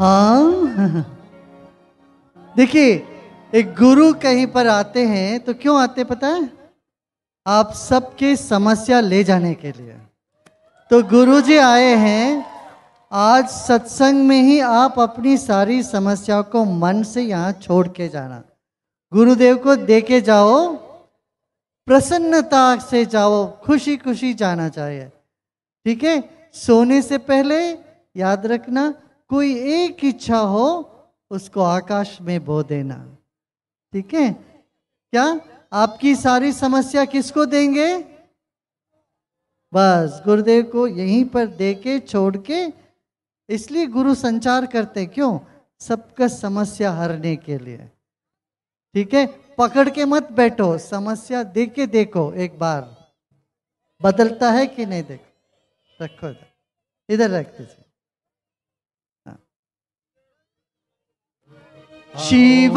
हाँ देखिए एक गुरु कहीं पर आते हैं तो क्यों आते पता है आप सबके समस्या ले जाने के लिए तो गुरु जी आए हैं आज सत्संग में ही आप अपनी सारी समस्याओं को मन से यहाँ छोड़ के जाना गुरुदेव को दे के जाओ प्रसन्नता से जाओ खुशी खुशी जाना चाहिए ठीक है सोने से पहले याद रखना कोई एक इच्छा हो उसको आकाश में बो देना ठीक है क्या आपकी सारी समस्या किसको देंगे बस गुरुदेव को यहीं पर दे के छोड़ के इसलिए गुरु संचार करते क्यों सबका समस्या हरने के लिए ठीक है पकड़ के मत बैठो समस्या दे के देखो एक बार बदलता है कि नहीं देखो रखो इधर रख दीजिए 希望。